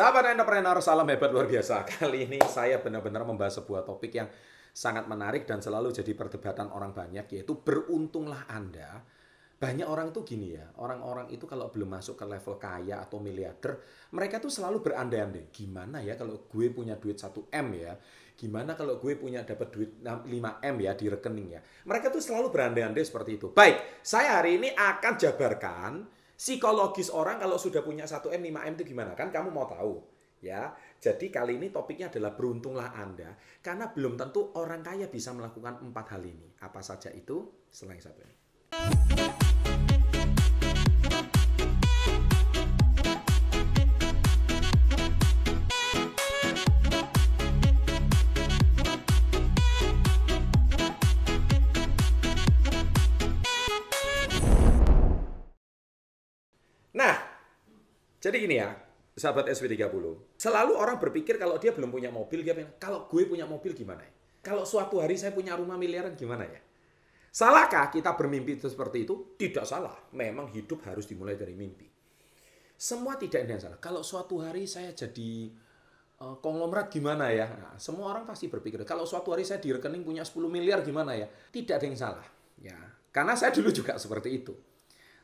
Sahabat entrepreneur, salam hebat luar biasa. Kali ini saya benar-benar membahas sebuah topik yang sangat menarik dan selalu jadi perdebatan orang banyak, yaitu beruntunglah Anda. Banyak orang tuh gini ya, orang-orang itu kalau belum masuk ke level kaya atau miliarder, mereka tuh selalu berandai-andai. Gimana ya kalau gue punya duit 1M ya? Gimana kalau gue punya dapat duit 5M ya di rekening ya? Mereka tuh selalu berandai-andai seperti itu. Baik, saya hari ini akan jabarkan psikologis orang kalau sudah punya 1M, 5M itu gimana? Kan kamu mau tahu. Ya, jadi kali ini topiknya adalah beruntunglah Anda karena belum tentu orang kaya bisa melakukan empat hal ini. Apa saja itu? Selain satu ini. Jadi gini ya, sahabat SW30. Selalu orang berpikir kalau dia belum punya mobil, dia pengen, kalau gue punya mobil gimana ya? Kalau suatu hari saya punya rumah miliaran gimana ya? Salahkah kita bermimpi itu seperti itu? Tidak salah. Memang hidup harus dimulai dari mimpi. Semua tidak ada yang salah. Kalau suatu hari saya jadi uh, konglomerat gimana ya? Nah, semua orang pasti berpikir, kalau suatu hari saya di rekening punya 10 miliar gimana ya? Tidak ada yang salah. Ya, karena saya dulu juga seperti itu.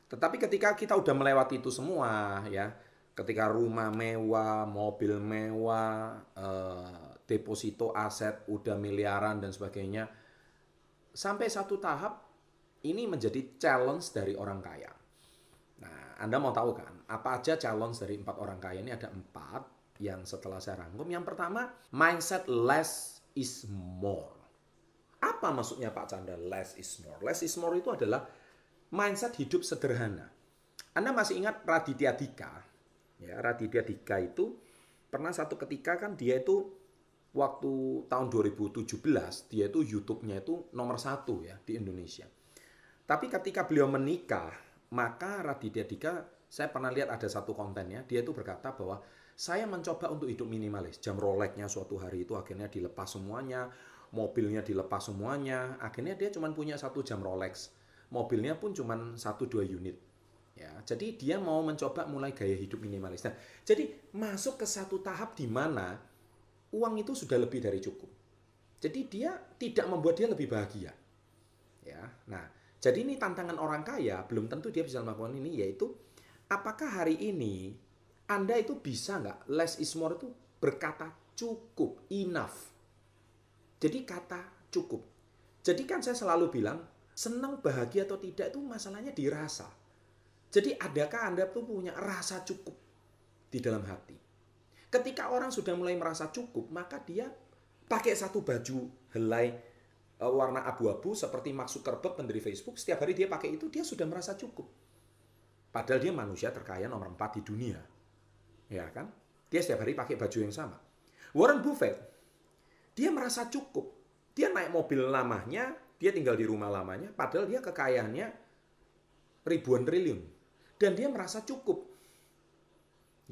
Tetapi ketika kita udah melewati itu semua ya, ketika rumah mewah, mobil mewah, eh, deposito aset udah miliaran dan sebagainya. Sampai satu tahap ini menjadi challenge dari orang kaya. Nah, Anda mau tahu kan, apa aja challenge dari empat orang kaya ini ada empat yang setelah saya rangkum. Yang pertama, mindset less is more. Apa maksudnya Pak Chandra less is more? Less is more itu adalah mindset hidup sederhana. Anda masih ingat Raditya Dika, Ya, Raditya Dika itu pernah satu ketika kan dia itu waktu tahun 2017 dia itu YouTube-nya itu nomor satu ya di Indonesia. Tapi ketika beliau menikah, maka Raditya Dika saya pernah lihat ada satu kontennya, dia itu berkata bahwa saya mencoba untuk hidup minimalis. Jam Rolex-nya suatu hari itu akhirnya dilepas semuanya, mobilnya dilepas semuanya. Akhirnya dia cuma punya satu jam Rolex. Mobilnya pun cuma satu dua unit. Ya, jadi dia mau mencoba mulai gaya hidup minimalis. Nah, jadi masuk ke satu tahap di mana uang itu sudah lebih dari cukup. Jadi dia tidak membuat dia lebih bahagia. Ya. Nah, jadi ini tantangan orang kaya, belum tentu dia bisa melakukan ini yaitu apakah hari ini Anda itu bisa nggak less is more itu berkata cukup, enough. Jadi kata cukup. Jadi kan saya selalu bilang senang bahagia atau tidak itu masalahnya dirasa jadi adakah Anda tuh punya rasa cukup di dalam hati? Ketika orang sudah mulai merasa cukup, maka dia pakai satu baju helai eh, warna abu-abu seperti maksud kerbek pendiri Facebook, setiap hari dia pakai itu dia sudah merasa cukup. Padahal dia manusia terkaya nomor empat di dunia. Ya kan? Dia setiap hari pakai baju yang sama. Warren Buffett, dia merasa cukup. Dia naik mobil lamanya, dia tinggal di rumah lamanya, padahal dia kekayaannya ribuan triliun dan dia merasa cukup.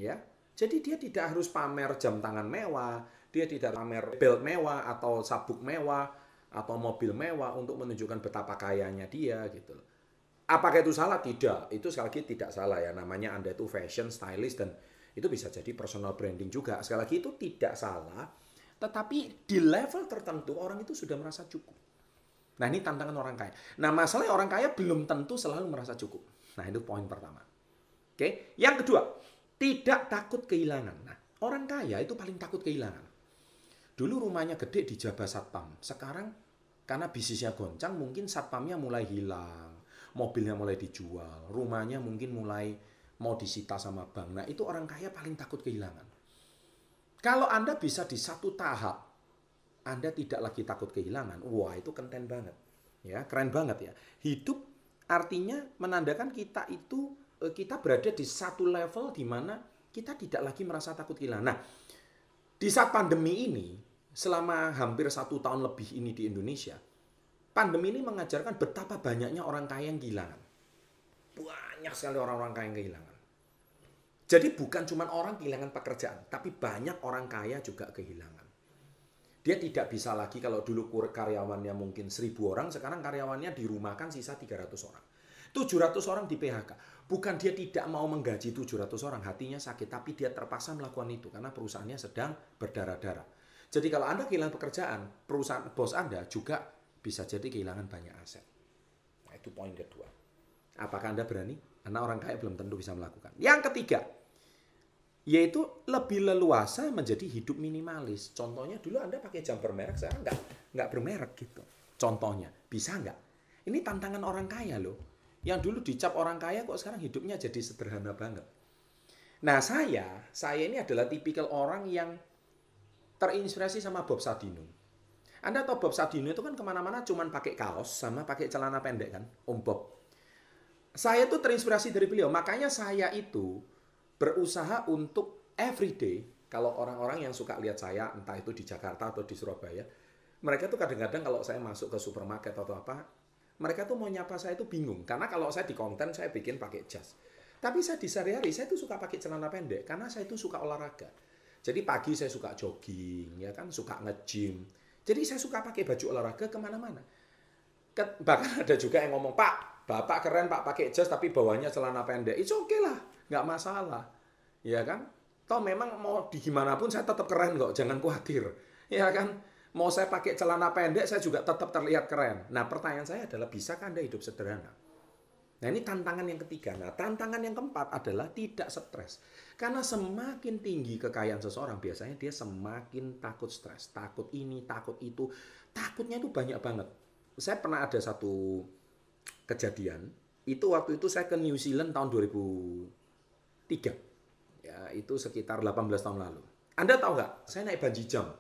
Ya. Jadi dia tidak harus pamer jam tangan mewah, dia tidak pamer belt mewah atau sabuk mewah atau mobil mewah untuk menunjukkan betapa kayanya dia gitu loh. Apakah itu salah? Tidak. Itu sekali lagi tidak salah ya. Namanya Anda itu fashion, stylist, dan itu bisa jadi personal branding juga. Sekali lagi itu tidak salah. Tetapi di level tertentu orang itu sudah merasa cukup. Nah ini tantangan orang kaya. Nah masalahnya orang kaya belum tentu selalu merasa cukup. Nah, itu poin pertama. Oke, yang kedua, tidak takut kehilangan. Nah, orang kaya itu paling takut kehilangan. Dulu rumahnya gede di Jabah Satpam. Sekarang karena bisnisnya goncang, mungkin satpamnya mulai hilang, mobilnya mulai dijual, rumahnya mungkin mulai mau disita sama bank. Nah, itu orang kaya paling takut kehilangan. Kalau Anda bisa di satu tahap anda tidak lagi takut kehilangan. Wah, itu keren banget. Ya, keren banget ya. Hidup Artinya menandakan kita itu eh, kita berada di satu level di mana kita tidak lagi merasa takut kehilangan. Nah, di saat pandemi ini, selama hampir satu tahun lebih ini di Indonesia, pandemi ini mengajarkan betapa banyaknya orang kaya yang kehilangan. Banyak sekali orang-orang kaya yang kehilangan. Jadi bukan cuma orang kehilangan pekerjaan, tapi banyak orang kaya juga kehilangan. Dia tidak bisa lagi kalau dulu karyawannya mungkin seribu orang, sekarang karyawannya dirumahkan sisa 300 orang. 700 orang di PHK. Bukan dia tidak mau menggaji 700 orang, hatinya sakit, tapi dia terpaksa melakukan itu karena perusahaannya sedang berdarah-darah. Jadi kalau Anda kehilangan pekerjaan, perusahaan bos Anda juga bisa jadi kehilangan banyak aset. Nah, itu poin kedua. Apakah Anda berani? Karena orang kaya belum tentu bisa melakukan. Yang ketiga, yaitu lebih leluasa menjadi hidup minimalis. Contohnya dulu Anda pakai jam bermerek, sekarang nggak nggak bermerek gitu. Contohnya bisa nggak? Ini tantangan orang kaya loh. Yang dulu dicap orang kaya kok sekarang hidupnya jadi sederhana banget. Nah saya, saya ini adalah tipikal orang yang terinspirasi sama Bob Sadino. Anda tahu Bob Sadino itu kan kemana-mana cuman pakai kaos sama pakai celana pendek kan, Om Bob. Saya itu terinspirasi dari beliau, makanya saya itu berusaha untuk everyday kalau orang-orang yang suka lihat saya entah itu di Jakarta atau di Surabaya mereka tuh kadang-kadang kalau saya masuk ke supermarket atau apa mereka tuh mau nyapa saya itu bingung karena kalau saya di konten saya bikin pakai jas tapi saya di sehari-hari saya tuh suka pakai celana pendek karena saya itu suka olahraga jadi pagi saya suka jogging ya kan suka nge-gym jadi saya suka pakai baju olahraga kemana-mana Kan bahkan ada juga yang ngomong pak bapak keren pak pakai jas tapi bawahnya celana pendek itu oke okay lah nggak masalah ya kan toh memang mau di gimana pun saya tetap keren kok jangan khawatir ya kan mau saya pakai celana pendek saya juga tetap terlihat keren nah pertanyaan saya adalah bisakah anda hidup sederhana Nah ini tantangan yang ketiga. Nah tantangan yang keempat adalah tidak stres. Karena semakin tinggi kekayaan seseorang biasanya dia semakin takut stres. Takut ini, takut itu. Takutnya itu banyak banget saya pernah ada satu kejadian itu waktu itu saya ke New Zealand tahun 2003 ya itu sekitar 18 tahun lalu Anda tahu nggak saya naik banji jam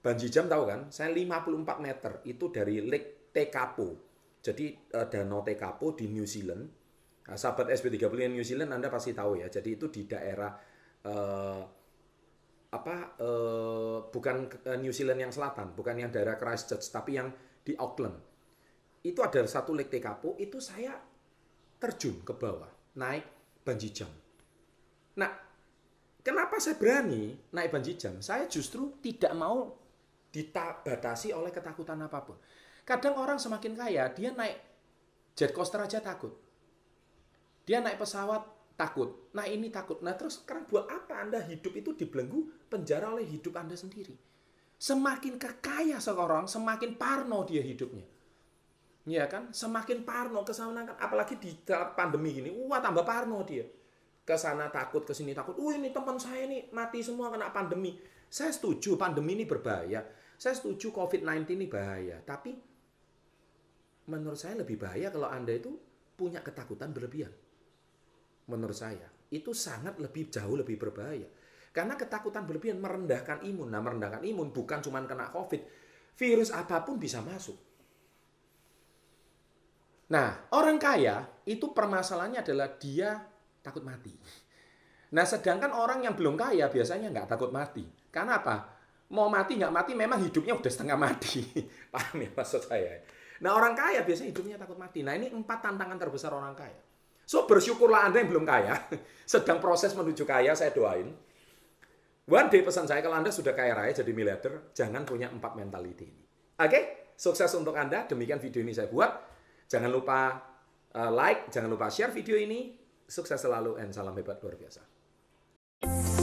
banji jam tahu kan saya 54 meter itu dari Lake Tekapo jadi eh, danau Tekapo di New Zealand nah, sahabat SP30 New Zealand Anda pasti tahu ya jadi itu di daerah eh, apa eh, bukan eh, New Zealand yang selatan bukan yang daerah Christchurch tapi yang di Auckland. Itu ada satu lake Tekapo, itu saya terjun ke bawah, naik banji jam. Nah, kenapa saya berani naik banji jam? Saya justru tidak mau dibatasi oleh ketakutan apapun. Kadang orang semakin kaya, dia naik jet coaster aja takut. Dia naik pesawat takut. Nah ini takut. Nah terus sekarang buat apa Anda hidup itu dibelenggu penjara oleh hidup Anda sendiri? Semakin kekaya seorang, semakin parno dia hidupnya. Ya kan? Semakin parno kesana kan apalagi di dalam pandemi ini, wah tambah parno dia. Ke sana takut, ke sini takut. Uh ini teman saya ini mati semua kena pandemi. Saya setuju pandemi ini berbahaya. Saya setuju COVID-19 ini bahaya, tapi menurut saya lebih bahaya kalau Anda itu punya ketakutan berlebihan. Menurut saya, itu sangat lebih jauh lebih berbahaya. Karena ketakutan berlebihan merendahkan imun. Nah, merendahkan imun bukan cuma kena COVID. Virus apapun bisa masuk. Nah, orang kaya itu permasalahannya adalah dia takut mati. Nah, sedangkan orang yang belum kaya biasanya nggak takut mati. Karena apa? Mau mati nggak mati memang hidupnya udah setengah mati. Paham ya maksud saya? Nah, orang kaya biasanya hidupnya takut mati. Nah, ini empat tantangan terbesar orang kaya. So bersyukurlah Anda yang belum kaya, sedang proses menuju kaya saya doain. One day pesan saya kalau Anda sudah kaya raya jadi miliarder, jangan punya empat mentality ini. Oke, okay? sukses untuk Anda. Demikian video ini saya buat. Jangan lupa uh, like, jangan lupa share video ini. Sukses selalu and salam hebat luar biasa.